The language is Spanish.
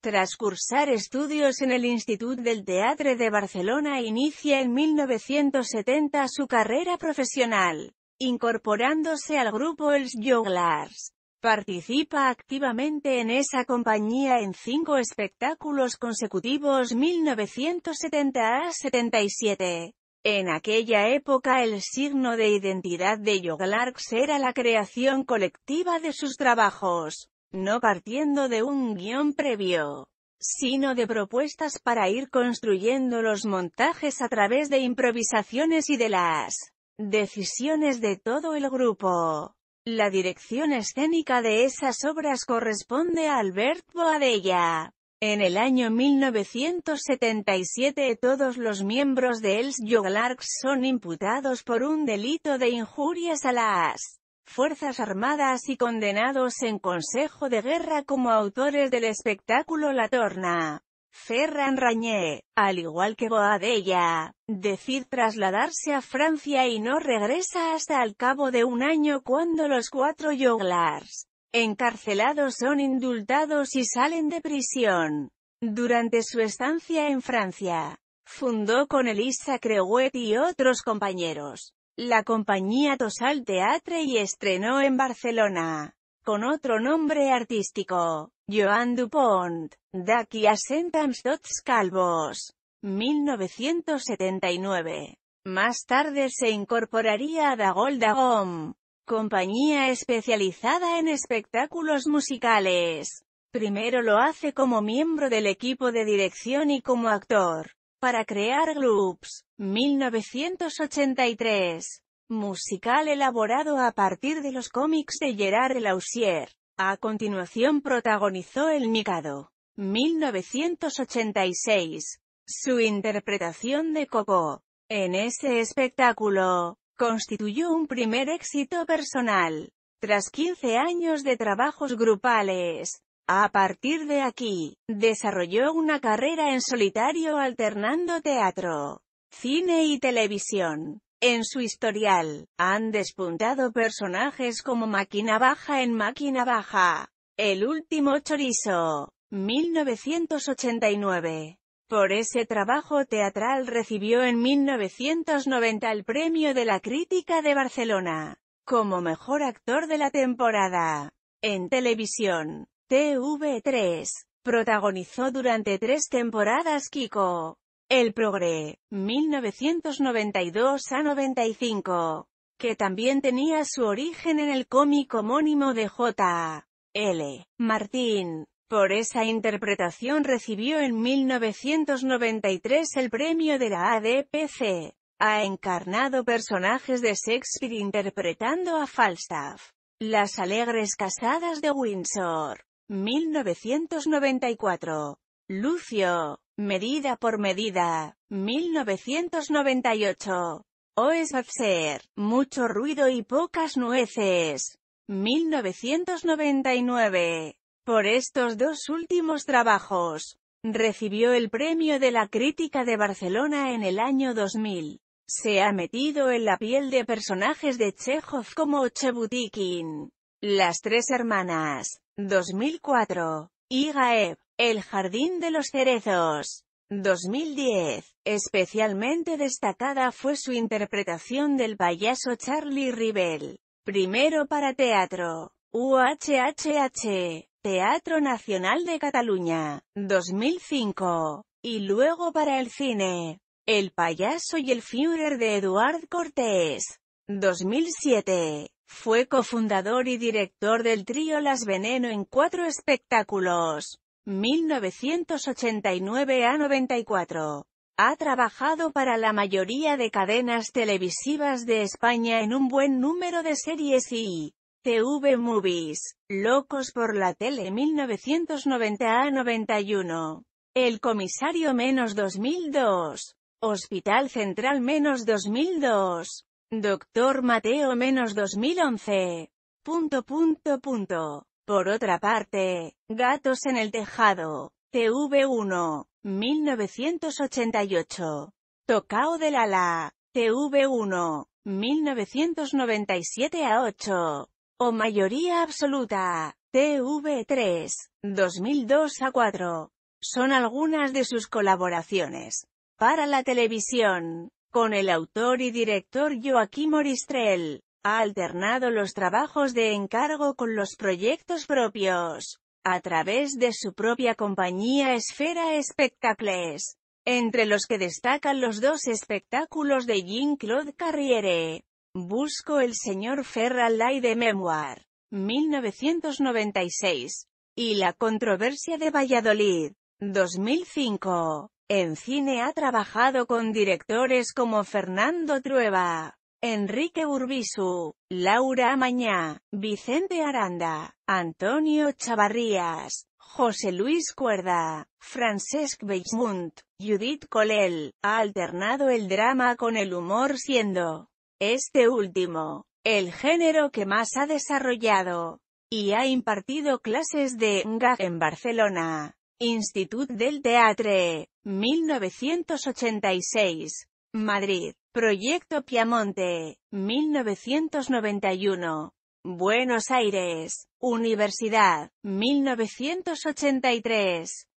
Tras cursar estudios en el Institut del Teatre de Barcelona inicia en 1970 su carrera profesional, incorporándose al grupo Els Joglars. Participa activamente en esa compañía en cinco espectáculos consecutivos 1970 77. En aquella época el signo de identidad de Joglars era la creación colectiva de sus trabajos no partiendo de un guión previo, sino de propuestas para ir construyendo los montajes a través de improvisaciones y de las decisiones de todo el grupo. La dirección escénica de esas obras corresponde a Albert Boadella. En el año 1977 todos los miembros de Els Joglarks son imputados por un delito de injurias a las Fuerzas Armadas y condenados en Consejo de Guerra como autores del espectáculo La Torna. Ferran Rañé, al igual que Boadella, decide trasladarse a Francia y no regresa hasta al cabo de un año cuando los cuatro yoglars encarcelados son indultados y salen de prisión. Durante su estancia en Francia, fundó con Elisa Creuet y otros compañeros la compañía Tosal Teatre y estrenó en Barcelona, con otro nombre artístico, Joan Dupont, Daki Asentams Dots Calvos, 1979. Más tarde se incorporaría a Dagol Dagom, compañía especializada en espectáculos musicales. Primero lo hace como miembro del equipo de dirección y como actor para crear Gloops, 1983. Musical elaborado a partir de los cómics de Gerard Lausier. A continuación protagonizó El Mikado, 1986. Su interpretación de Coco. En ese espectáculo, constituyó un primer éxito personal. Tras 15 años de trabajos grupales, a partir de aquí, desarrolló una carrera en solitario alternando teatro, cine y televisión. En su historial, han despuntado personajes como Máquina Baja en Máquina Baja, El Último Chorizo, 1989. Por ese trabajo teatral recibió en 1990 el Premio de la Crítica de Barcelona, como mejor actor de la temporada. En televisión, TV3. Protagonizó durante tres temporadas Kiko. El Progre, 1992 a 95, que también tenía su origen en el cómic homónimo de J. L. Martín. Por esa interpretación recibió en 1993 el premio de la ADPC. Ha encarnado personajes de Shakespeare interpretando a Falstaff, las alegres casadas de Windsor, 1994. Lucio. Medida por medida. 1998. es Mucho ruido y pocas nueces. 1999. Por estos dos últimos trabajos, recibió el premio de la crítica de Barcelona en el año 2000. Se ha metido en la piel de personajes de Chekhov como Chebutikin, las tres hermanas. 2004. Igaeb. El jardín de los cerezos. 2010. Especialmente destacada fue su interpretación del payaso Charlie Rivel. Primero para teatro. UHHH. Teatro Nacional de Cataluña. 2005. Y luego para el cine. El payaso y el Führer de Eduard Cortés. 2007. Fue cofundador y director del trío Las Veneno en cuatro espectáculos. 1989 a 94. Ha trabajado para la mayoría de cadenas televisivas de España en un buen número de series y TV Movies, Locos por la Tele 1990 a 91, El Comisario menos 2002, Hospital Central menos 2002, Doctor Mateo menos 2011. Punto punto punto. Por otra parte, Gatos en el Tejado. TV1. 1988. Tocao del ala. TV1. 1997 a 8. O mayoría absoluta. TV3. 2002 a 4. Son algunas de sus colaboraciones. Para la televisión. Con el autor y director Joaquín Oristrel, ha alternado los trabajos de encargo con los proyectos propios, a través de su propia compañía Esfera Espectacles, entre los que destacan los dos espectáculos de Jean-Claude Carriere, Busco el señor Ferralay de Memoir, 1996, y La controversia de Valladolid, 2005. En cine ha trabajado con directores como Fernando Trueba, Enrique Urbisu, Laura Amañá, Vicente Aranda, Antonio Chavarrías, José Luis Cuerda, Francesc Beismund, Judith Colel, ha alternado el drama con el humor siendo, este último, el género que más ha desarrollado, y ha impartido clases de en Barcelona, Institut del Teatre, 1986. Madrid. Proyecto Piamonte. 1991. Buenos Aires. Universidad. 1983.